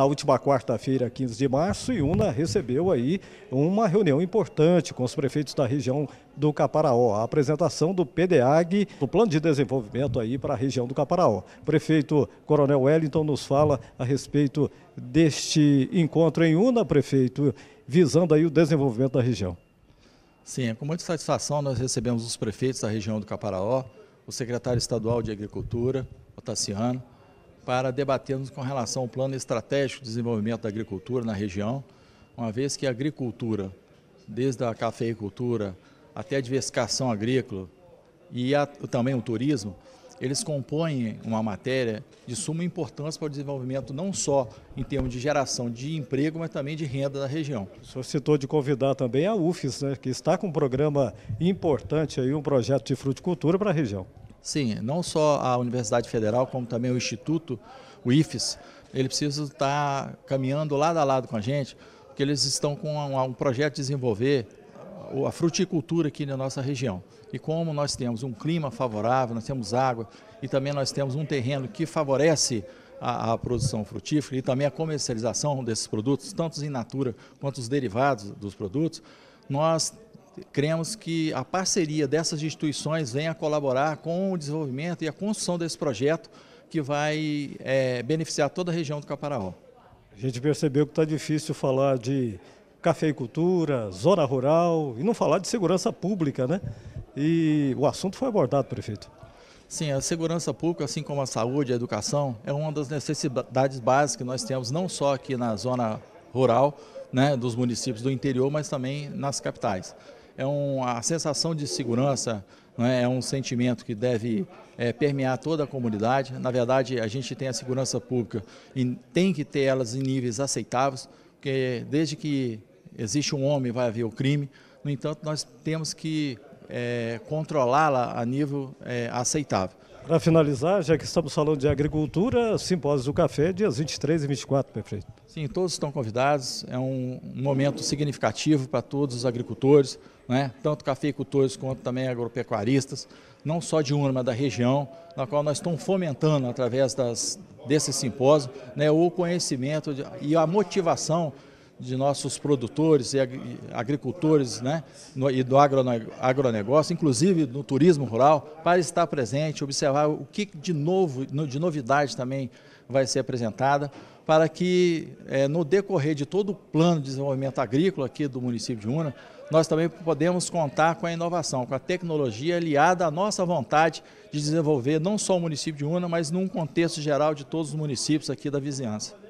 na última quarta-feira, 15 de março, e UNA recebeu aí uma reunião importante com os prefeitos da região do Caparaó, a apresentação do PDAG, do plano de desenvolvimento aí para a região do Caparaó. prefeito Coronel Wellington nos fala a respeito deste encontro em Una, prefeito, visando aí o desenvolvimento da região. Sim, é com muita satisfação nós recebemos os prefeitos da região do Caparaó, o secretário estadual de Agricultura, Otaciano, para debatermos com relação ao plano estratégico de desenvolvimento da agricultura na região, uma vez que a agricultura, desde a cafeicultura até a diversificação agrícola e a, também o turismo, eles compõem uma matéria de suma importância para o desenvolvimento, não só em termos de geração de emprego, mas também de renda da região. O senhor citou de convidar também a UFES, né, que está com um programa importante, aí, um projeto de fruticultura para a região. Sim, não só a Universidade Federal, como também o Instituto, o IFES, ele precisa estar caminhando lado a lado com a gente, porque eles estão com um projeto de desenvolver a fruticultura aqui na nossa região. E como nós temos um clima favorável, nós temos água e também nós temos um terreno que favorece a, a produção frutífera e também a comercialização desses produtos, tanto em natura quanto os derivados dos produtos, nós cremos que a parceria dessas instituições venha colaborar com o desenvolvimento e a construção desse projeto que vai é, beneficiar toda a região do Caparaó. A gente percebeu que está difícil falar de cafeicultura, zona rural e não falar de segurança pública, né? E o assunto foi abordado, prefeito. Sim, a segurança pública, assim como a saúde e a educação, é uma das necessidades básicas que nós temos, não só aqui na zona rural, né, dos municípios do interior, mas também nas capitais é uma sensação de segurança, é? é um sentimento que deve é, permear toda a comunidade. Na verdade, a gente tem a segurança pública e tem que ter elas em níveis aceitáveis, porque desde que existe um homem vai haver o crime. No entanto, nós temos que é, controlá-la a nível é, aceitável. Para finalizar, já que estamos falando de agricultura, Simpósio do Café, dias 23 e 24, prefeito. Sim, todos estão convidados. É um momento significativo para todos os agricultores, né? tanto cafeicultores quanto também agropecuaristas, não só de mas da região, na qual nós estamos fomentando através das, desse simpósio né? o conhecimento de, e a motivação de nossos produtores e agricultores né, no, e do agronegócio, inclusive no turismo rural, para estar presente, observar o que de novo, de novidade também vai ser apresentada, para que é, no decorrer de todo o plano de desenvolvimento agrícola aqui do município de Una, nós também podemos contar com a inovação, com a tecnologia aliada à nossa vontade de desenvolver não só o município de Una, mas num contexto geral de todos os municípios aqui da vizinhança.